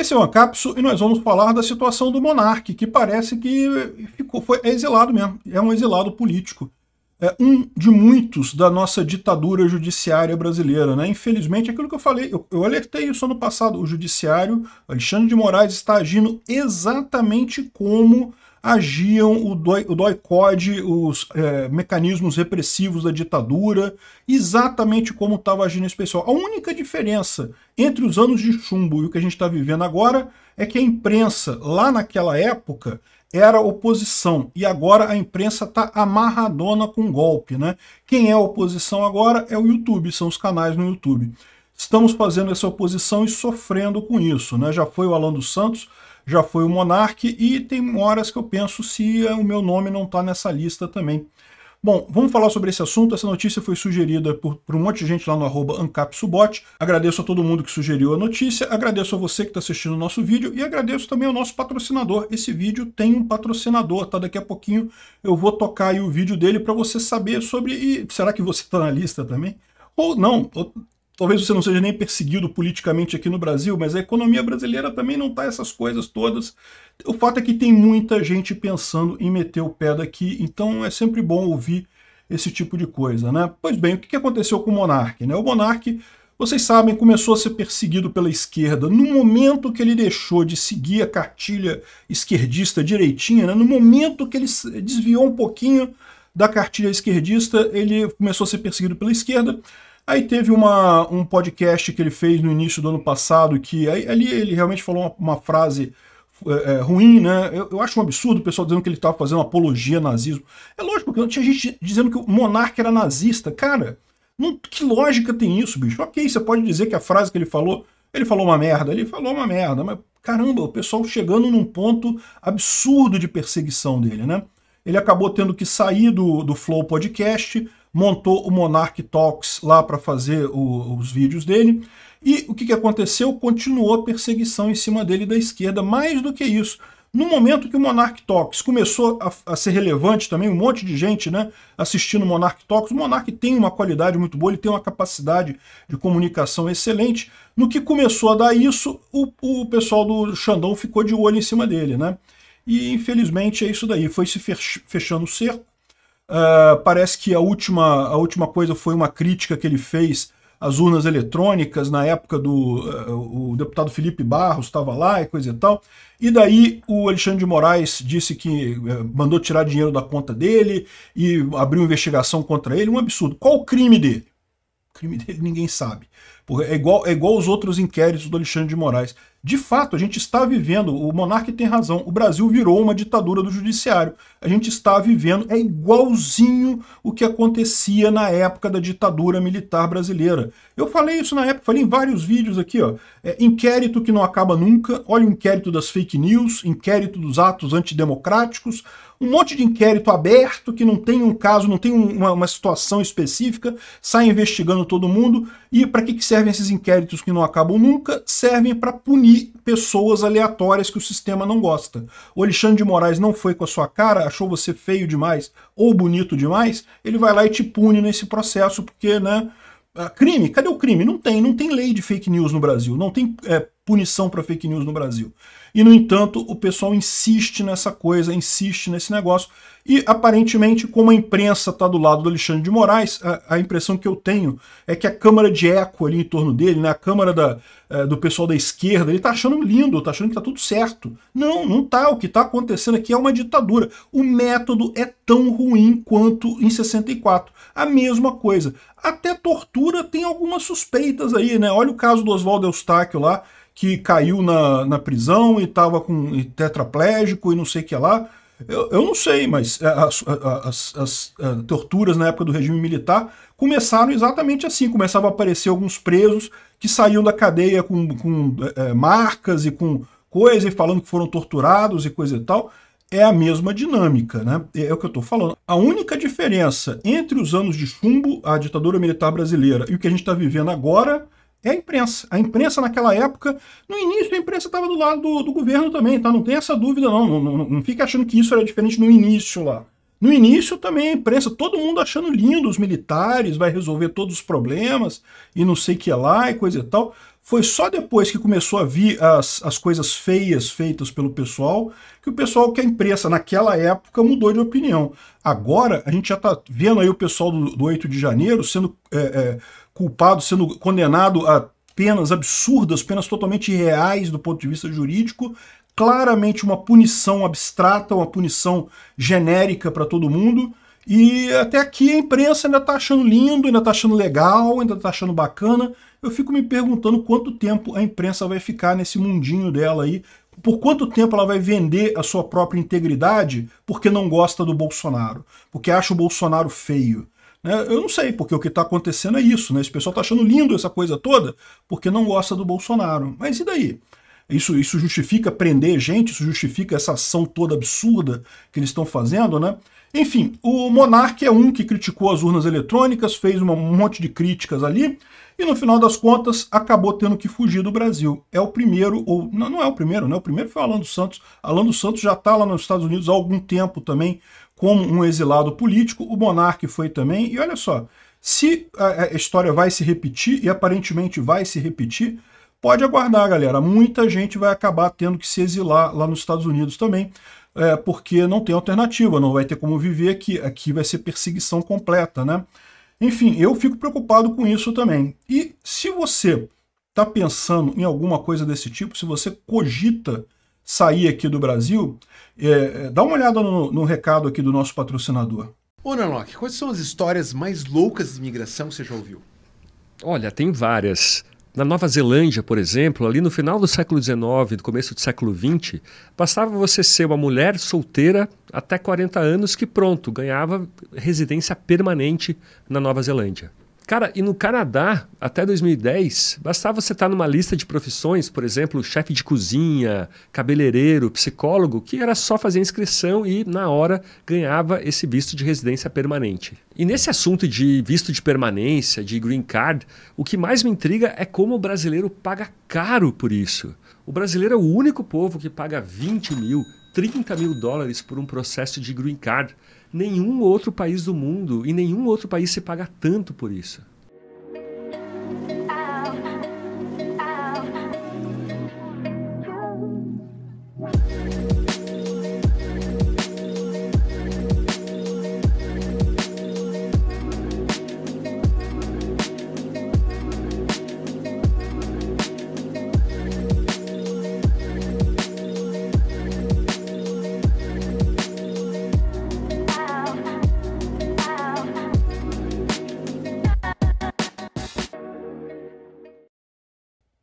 Esse é o Ancapso e nós vamos falar da situação do monarca, que parece que ficou, foi exilado mesmo, é um exilado político. É um de muitos da nossa ditadura judiciária brasileira. Né? Infelizmente, aquilo que eu falei, eu, eu alertei isso ano passado, o judiciário, Alexandre de Moraes, está agindo exatamente como agiam o DOI, Code, os é, mecanismos repressivos da ditadura, exatamente como estava agindo esse pessoal. A única diferença entre os anos de chumbo e o que a gente está vivendo agora é que a imprensa, lá naquela época, era oposição e agora a imprensa está amarradona com golpe, né? Quem é oposição agora é o YouTube, são os canais no YouTube. Estamos fazendo essa oposição e sofrendo com isso, né? Já foi o Alan dos Santos já foi o Monarque e tem horas que eu penso se é, o meu nome não está nessa lista também. Bom, vamos falar sobre esse assunto. Essa notícia foi sugerida por, por um monte de gente lá no arroba AncapSubot. Agradeço a todo mundo que sugeriu a notícia, agradeço a você que está assistindo o nosso vídeo e agradeço também ao nosso patrocinador. Esse vídeo tem um patrocinador, tá? Daqui a pouquinho eu vou tocar aí o vídeo dele para você saber sobre... E será que você está na lista também? Ou não, talvez você não seja nem perseguido politicamente aqui no Brasil, mas a economia brasileira também não está essas coisas todas. O fato é que tem muita gente pensando em meter o pé daqui, então é sempre bom ouvir esse tipo de coisa, né? Pois bem, o que aconteceu com o Monark? Né? O Monark, vocês sabem, começou a ser perseguido pela esquerda. No momento que ele deixou de seguir a cartilha esquerdista direitinha, né? no momento que ele desviou um pouquinho da cartilha esquerdista, ele começou a ser perseguido pela esquerda. Aí teve uma, um podcast que ele fez no início do ano passado, que aí, ali ele realmente falou uma, uma frase é, é ruim, né? Eu, eu, acho um absurdo o pessoal dizendo que ele estava fazendo apologia nazismo. É lógico que não tinha gente dizendo que o monarca era nazista. Cara, não, que lógica tem isso, bicho? Ok, você pode dizer que a frase que ele falou, ele falou uma merda, ele falou uma merda, mas caramba, o pessoal chegando num ponto absurdo de perseguição dele, né? Ele acabou tendo que sair do, do Flow Podcast, montou o Monarch Talks lá para fazer o, os vídeos dele. E o que, que aconteceu? Continuou a perseguição em cima dele da esquerda. Mais do que isso, no momento que o Monarch Talks começou a, a, ser relevante também, um monte de gente né, assistindo o Monarch Talks, o Monarch tem uma qualidade muito boa, ele tem uma capacidade de comunicação excelente. No que começou a dar isso, o, o pessoal do Xandão ficou de olho em cima dele. né? E infelizmente é isso daí, foi se fechando o cerco, Uh, parece que a última, a última coisa foi uma crítica que ele fez às urnas eletrônicas, na época do uh, o deputado Felipe Barros estava lá e coisa e tal. E daí o Alexandre de Moraes disse que uh, mandou tirar dinheiro da conta dele e abriu investigação contra ele. Um absurdo. Qual o crime dele? O crime dele ninguém sabe. É igual, é igual os outros inquéritos do Alexandre de Moraes. De fato, a gente está vivendo, o monarca tem razão, o Brasil virou uma ditadura do judiciário. A gente está vivendo, é igualzinho o que acontecia na época da ditadura militar brasileira. Eu falei isso na época, falei em vários vídeos aqui, ó. É, inquérito que não acaba nunca, olha o inquérito das fake news, inquérito dos atos antidemocráticos, um monte de inquérito aberto que não tem um caso, não tem uma, uma situação específica, sai investigando todo mundo. E para que, que servem esses inquéritos que não acabam nunca? Servem para punir pessoas aleatórias que o sistema não gosta. O Alexandre de Moraes não foi com a sua cara, achou você feio demais ou bonito demais, ele vai lá e te pune nesse processo, porque, né? Ah, crime? Cadê o crime? Não tem, não tem lei de fake news no Brasil, não tem é, punição para fake news no Brasil. E, no entanto, o pessoal insiste nessa coisa, insiste nesse negócio. E, aparentemente, como a imprensa está do lado do Alexandre de Moraes, a, a, impressão que eu tenho é que a câmara de eco ali em torno dele, né, a câmara da, é, do pessoal da esquerda, ele está achando lindo, está achando que está tudo certo. Não, não tá. O que está acontecendo aqui é uma ditadura. O método é tão ruim quanto em 64. A mesma coisa. Até tortura tem algumas suspeitas aí, né? Olha o caso do Oswaldo Eustáquio lá, que caiu na, na prisão e estava com e tetraplégico e não sei o que lá. Eu, eu não sei, mas é, as, as, as, é, as, torturas na época do regime militar começaram exatamente assim. Começava a aparecer alguns presos que saíam da cadeia com, com é, marcas e com coisa, e falando que foram torturados e coisa e tal. É a mesma dinâmica, né? É, é o que eu estou falando. A única diferença entre os anos de chumbo, a ditadura militar brasileira, e o que a gente está vivendo agora é a imprensa. A imprensa naquela época, no início a imprensa estava do lado do, do, governo também, tá? Não tem essa dúvida não. Não, não. não fica achando que isso era diferente no início lá. No início também a imprensa, todo mundo achando lindo os militares, vai resolver todos os problemas e não sei o que lá e coisa e tal. Foi só depois que começou a vir as, as coisas feias feitas pelo pessoal que o pessoal, que a imprensa naquela época mudou de opinião. Agora a gente já está vendo aí o pessoal do, do 8 de janeiro sendo é, é, culpado sendo condenado a penas absurdas, penas totalmente irreais do ponto de vista jurídico, claramente uma punição abstrata, uma punição genérica para todo mundo. E até aqui a imprensa ainda está achando lindo, ainda está achando legal, ainda está achando bacana. Eu fico me perguntando quanto tempo a imprensa vai ficar nesse mundinho dela aí, por quanto tempo ela vai vender a sua própria integridade porque não gosta do Bolsonaro, porque acha o Bolsonaro feio. Né? Eu não sei, porque o que está acontecendo é isso. Né? Esse pessoal está achando lindo essa coisa toda porque não gosta do Bolsonaro. Mas e daí? Isso, isso justifica prender gente, isso justifica essa ação toda absurda que eles estão fazendo, né? Enfim, o Monark é um que criticou as urnas eletrônicas, fez um monte de críticas ali, e no final das contas acabou tendo que fugir do Brasil. É o primeiro, ou não, não é o primeiro, né? O primeiro foi Alan dos Santos. Alan dos Santos já está lá nos Estados Unidos há algum tempo também como um exilado político. O Monark foi também, e olha só, se a, a história vai se repetir, e aparentemente vai se repetir, Pode aguardar, galera. Muita gente vai acabar tendo que se exilar lá nos Estados Unidos também, é, porque não tem alternativa, não vai ter como viver aqui. Aqui vai ser perseguição completa, né? Enfim, eu fico preocupado com isso também. E se você está pensando em alguma coisa desse tipo, se você cogita sair aqui do Brasil, é, é, dá uma olhada no, no recado aqui do nosso patrocinador. Ô, Nanok, quais são as histórias mais loucas de imigração que você já ouviu? Olha, tem várias. Na Nova Zelândia, por exemplo, ali no final do século XIX, no começo do século XX, bastava você ser uma mulher solteira até 40 anos que pronto, ganhava residência permanente na Nova Zelândia. Cara, e no Canadá, até 2010, bastava você estar tá numa lista de profissões, por exemplo, chefe de cozinha, cabeleireiro, psicólogo, que era só fazer inscrição e, na hora, ganhava esse visto de residência permanente. E nesse assunto de visto de permanência, de green card, o que mais me intriga é como o brasileiro paga caro por isso. O brasileiro é o único povo que paga 20 mil, 30 mil dólares por um processo de green card Nenhum outro país do mundo e nenhum outro país se paga tanto por isso.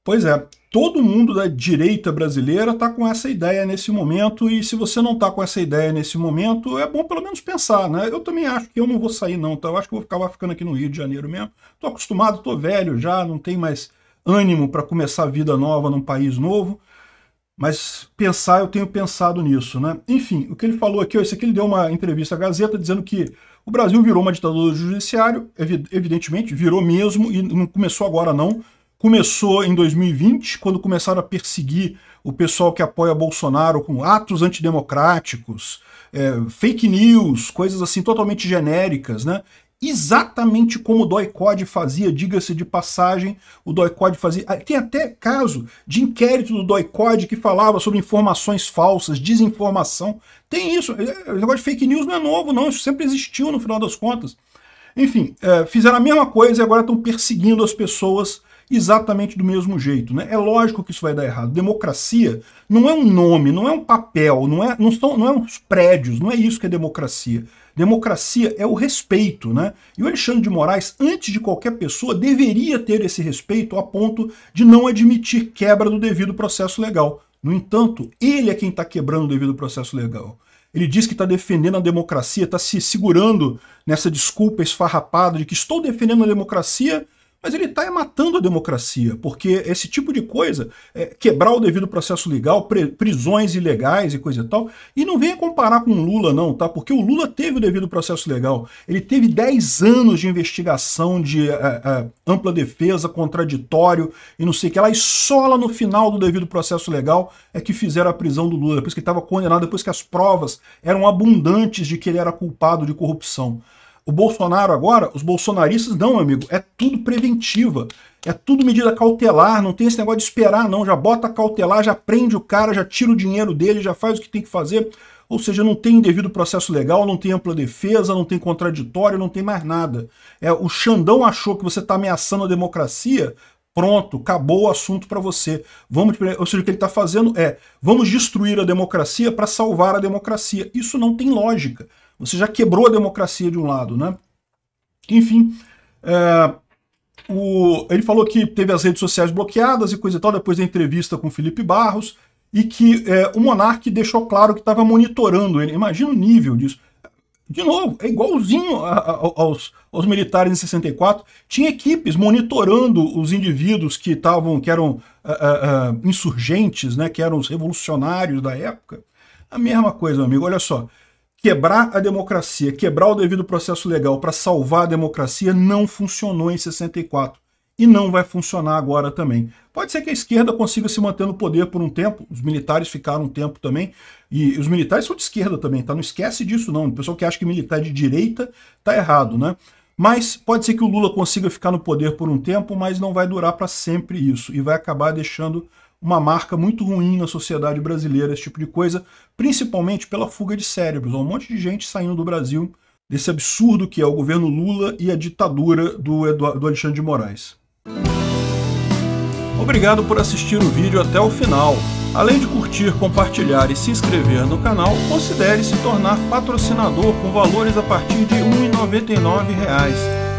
Pois é, todo mundo da direita brasileira está com essa ideia nesse momento, e se você não está com essa ideia nesse momento, é bom pelo menos pensar, né? Eu também acho que eu não vou sair não, tá? Eu acho que vou ficar ficando aqui no Rio de Janeiro mesmo. Estou acostumado, estou velho já, não tem mais ânimo para começar a vida nova num país novo, mas pensar, eu tenho pensado nisso, né? Enfim, o que ele falou aqui, ó, aqui ele deu uma entrevista à Gazeta dizendo que o Brasil virou uma ditadura do judiciário, evidentemente, virou mesmo, e não começou agora não, começou em 2020, quando começaram a perseguir o pessoal que apoia Bolsonaro com atos antidemocráticos, é, fake news, coisas assim totalmente genéricas, né? Exatamente como o Doicode fazia, diga-se de passagem, o Doicode fazia. Ah, tem até caso de inquérito do Doicode que falava sobre informações falsas, desinformação. Tem isso. É, é, o negócio de fake news não é novo, não. Isso sempre existiu no final das contas. Enfim, é, fizeram a mesma coisa e agora estão perseguindo as pessoas exatamente do mesmo jeito. Né? É lógico que isso vai dar errado. Democracia não é um nome, não é um papel, não, é, não, são, não é uns prédios, não é isso que é democracia. Democracia é o respeito, né? E o Alexandre de Moraes, antes de qualquer pessoa, deveria ter esse respeito a ponto de não admitir quebra do devido processo legal. No entanto, ele é quem está quebrando o devido processo legal. Ele diz que está defendendo a democracia, está se segurando nessa desculpa esfarrapada de que estou defendendo a democracia, mas ele está matando a democracia, porque esse tipo de coisa, é, quebrar o devido processo legal, prisões ilegais e coisa e tal, e não venha comparar com o Lula não, tá? Porque o Lula teve o devido processo legal, ele teve 10 anos de investigação de é, é, ampla defesa, contraditório e não sei o que lá, e só lá no final do devido processo legal é que fizeram a prisão do Lula, depois que ele estava condenado, depois que as provas eram abundantes de que ele era culpado de corrupção. O Bolsonaro agora, os bolsonaristas não, meu amigo, é tudo preventiva. É tudo medida cautelar, não tem esse negócio de esperar não, já bota cautelar, já prende o cara, já tira o dinheiro dele, já faz o que tem que fazer. Ou seja, não tem devido processo legal, não tem ampla defesa, não tem contraditório, não tem mais nada. É, o Xandão achou que você está ameaçando a democracia, pronto, acabou o assunto para você. Vamos, ou seja, o que ele está fazendo é, vamos destruir a democracia para salvar a democracia. Isso não tem lógica. Você já quebrou a democracia de um lado, né? Enfim, é, o, ele falou que teve as redes sociais bloqueadas e coisa e tal, depois da entrevista com Felipe Barros, e que é, o Monarque deixou claro que estava monitorando ele. Imagina o nível disso. De novo, é igualzinho a, a, aos, aos, militares em 64. Tinha equipes monitorando os indivíduos que estavam, que eram é, é, é, insurgentes, né, que eram os revolucionários da época. A mesma coisa, amigo. Olha só, quebrar a democracia, quebrar o devido processo legal para salvar a democracia não funcionou em 64 e não vai funcionar agora também. Pode ser que a esquerda consiga se manter no poder por um tempo, os militares ficaram um tempo também, e os militares são de esquerda também, tá? Não esquece disso não, o pessoal que acha que militar é de direita tá errado, né? Mas pode ser que o Lula consiga ficar no poder por um tempo, mas não vai durar para sempre isso, e vai acabar deixando uma marca muito ruim na sociedade brasileira, esse tipo de coisa, principalmente pela fuga de cérebros. Um monte de gente saindo do Brasil desse absurdo que é o governo Lula e a ditadura do, Eduardo, do Alexandre de Moraes. Obrigado por assistir o vídeo até o final. Além de curtir, compartilhar e se inscrever no canal, considere se tornar patrocinador com valores a partir de R$ 1,99